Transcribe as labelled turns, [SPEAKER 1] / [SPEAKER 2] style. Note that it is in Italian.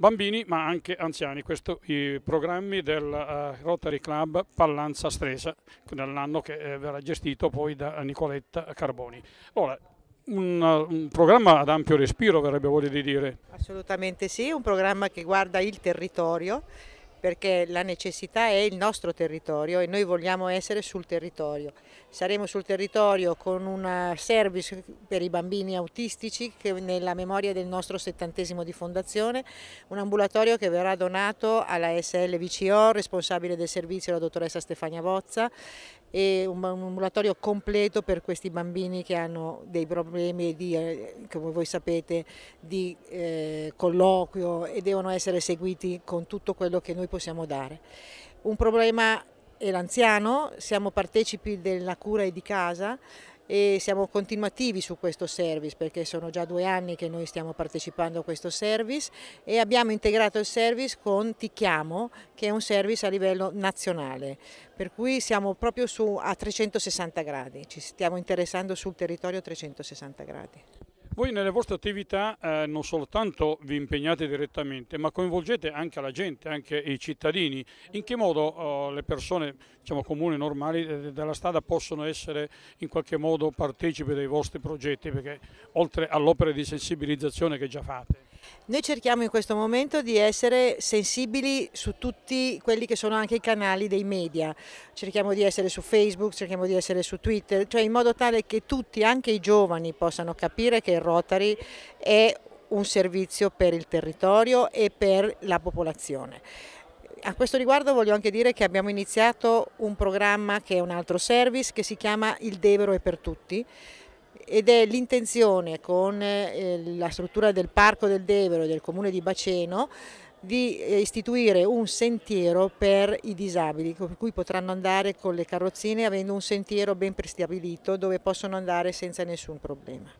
[SPEAKER 1] bambini ma anche anziani, questi i programmi del uh, Rotary Club Pallanza Stresa, nell'anno che eh, verrà gestito poi da Nicoletta Carboni. Allora, un, un, programma ad ampio respiro verrebbe voglia di dire.
[SPEAKER 2] Assolutamente sì, un programma che guarda il territorio perché la necessità è il nostro territorio e noi vogliamo essere sul territorio. Saremo sul territorio con un eh, service per i bambini autistici che nella memoria del nostro settantesimo di fondazione, un ambulatorio che verrà donato alla SLVCO, responsabile del servizio la dottoressa Stefania Vozza, e un ambulatorio completo per questi bambini che hanno dei problemi, di, eh, come voi sapete, di eh, colloquio e devono essere seguiti con tutto quello che noi possiamo dare. Un problema è l'anziano, siamo partecipi della cura e di casa e siamo continuativi su questo service perché sono già due anni che noi stiamo partecipando a questo service e abbiamo integrato il service con Ti Chiamo che è un service a livello nazionale per cui siamo proprio su, a 360 gradi, ci stiamo interessando sul territorio a 360 gradi
[SPEAKER 1] voi nelle vostre attività eh, non soltanto vi impegnate direttamente, ma coinvolgete anche la gente, anche i cittadini. In che modo eh, le persone diciamo, comuni, normali eh, della strada possono essere in qualche modo partecipi dei vostri progetti, perché, oltre all'opera di sensibilizzazione che già fate?
[SPEAKER 2] Noi cerchiamo in questo momento di essere sensibili su tutti quelli che sono anche i canali dei media, cerchiamo di essere su Facebook, cerchiamo di essere su Twitter, cioè in modo tale che tutti, anche i giovani, possano capire che il Rotary è un servizio per il territorio e per la popolazione. A questo riguardo voglio anche dire che abbiamo iniziato un programma che è un altro service che si chiama Il Devero è per tutti, ed è l'intenzione con eh, la struttura del Parco del Devero e del Comune di Baceno di eh, istituire un sentiero per i disabili, per cui potranno andare con le carrozzine avendo un sentiero ben prestabilito dove possono andare senza nessun problema.